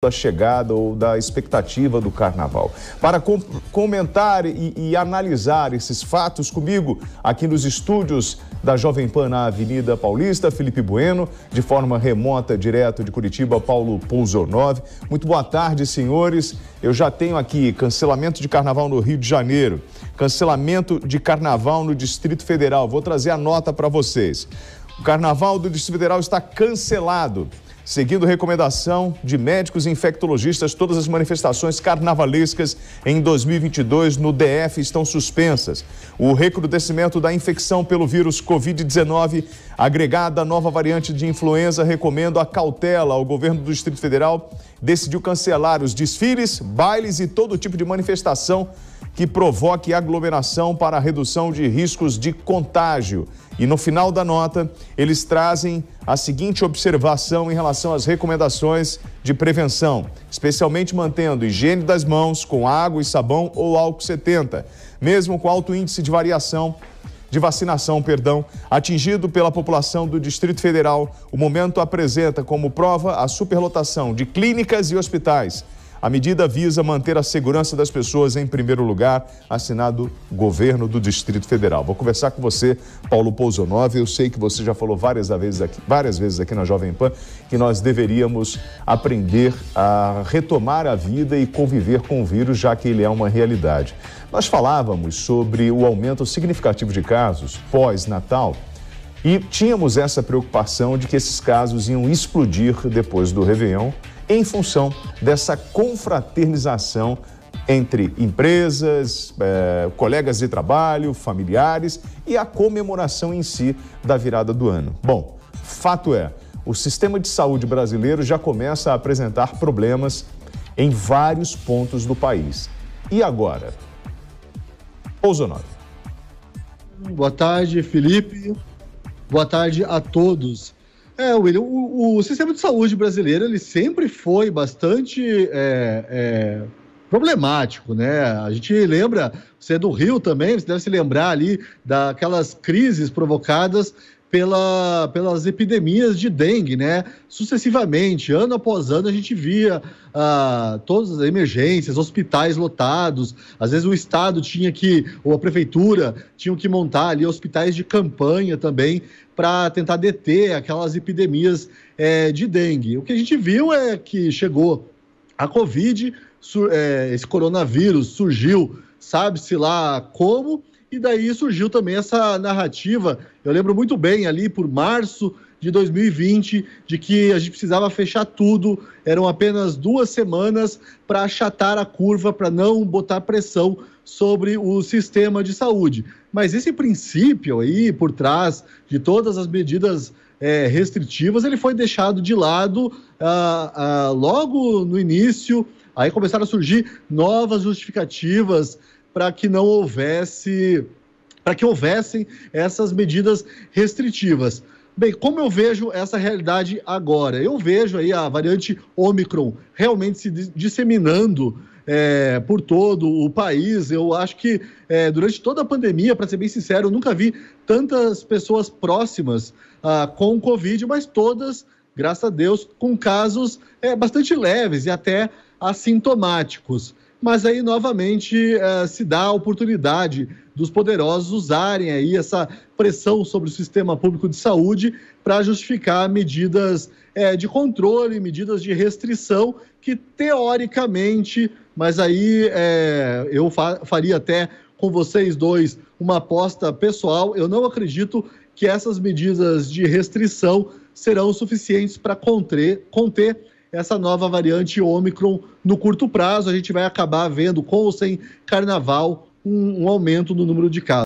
da chegada ou da expectativa do carnaval. Para com comentar e, e, analisar esses fatos comigo, aqui nos estúdios da Jovem Pan na Avenida Paulista, Felipe Bueno, de forma remota, direto de Curitiba, Paulo Pouzonov. Muito boa tarde, senhores. Eu já tenho aqui cancelamento de carnaval no Rio de Janeiro, cancelamento de carnaval no Distrito Federal. Vou trazer a nota para vocês. O carnaval do Distrito Federal está cancelado seguindo recomendação de médicos e infectologistas, todas as manifestações carnavalescas em 2022 no DF estão suspensas. O recrudescimento da infecção pelo vírus Covid-19, agregada à nova variante de influenza, recomenda a cautela O governo do Distrito Federal. Decidiu cancelar os desfiles, bailes e todo tipo de manifestação que provoque aglomeração para a redução de riscos de contágio. E no final da nota, eles trazem a seguinte observação em relação às recomendações de prevenção, especialmente mantendo higiene das mãos com água e sabão ou álcool 70, mesmo com alto índice de variação de vacinação, perdão, atingido pela população do Distrito Federal, o momento apresenta como prova a superlotação de clínicas e hospitais, a medida visa manter a segurança das pessoas em primeiro lugar, assinado governo do Distrito Federal. Vou conversar com você, Paulo Pousonov. Eu sei que você já falou várias vezes aqui, várias vezes aqui na Jovem Pan que nós deveríamos aprender a retomar a vida e conviver com o vírus, já que ele é uma realidade. Nós falávamos sobre o aumento significativo de casos pós-Natal e tínhamos essa preocupação de que esses casos iam explodir depois do Réveillon em função dessa confraternização entre empresas, eh, colegas de trabalho, familiares e a comemoração em si da virada do ano. Bom, fato é, o sistema de saúde brasileiro já começa a apresentar problemas em vários pontos do país. E agora? Ouzonov. Boa tarde, Felipe. Boa tarde a todos. É, William, o, o, sistema de saúde brasileiro ele sempre foi bastante é, é, problemático, né? A gente lembra, você é do Rio também, você deve se lembrar ali daquelas crises provocadas pela, pelas epidemias de dengue, né? Sucessivamente, ano após ano, a gente via ah, todas as emergências, hospitais lotados. Às vezes o estado tinha que, ou a prefeitura, tinham que montar ali hospitais de campanha também para tentar deter aquelas epidemias é, de dengue. O que a gente viu é que chegou a Covid, sur, é, eh, esse coronavírus surgiu, sabe-se lá como e daí surgiu também essa narrativa. Eu lembro muito bem ali por março de 2020 de que a gente precisava fechar tudo, eram apenas duas semanas para achatar a curva, para não botar pressão sobre o sistema de saúde. Mas esse princípio aí por trás de todas as medidas é, restritivas, ele foi deixado de lado ah, ah, logo no início. Aí começaram a surgir novas justificativas para que não houvesse para que houvessem essas medidas restritivas. Bem, como eu vejo essa realidade agora? Eu vejo aí a variante Omicron realmente se disseminando é, por todo o país. Eu acho que é, durante toda a pandemia, para ser bem sincero, eu nunca vi tantas pessoas próximas ah, com o Covid, mas todas, graças a Deus, com casos é, bastante leves e até assintomáticos mas aí novamente eh, se dá a oportunidade dos poderosos usarem aí essa pressão sobre o sistema público de saúde para justificar medidas eh, de controle, medidas de restrição que teoricamente, mas aí eh, eu fa faria até com vocês dois uma aposta pessoal, eu não acredito que essas medidas de restrição serão suficientes para conter, conter essa nova variante Ômicron no curto prazo. A gente vai acabar vendo, com ou sem carnaval, um, um aumento no número de casos.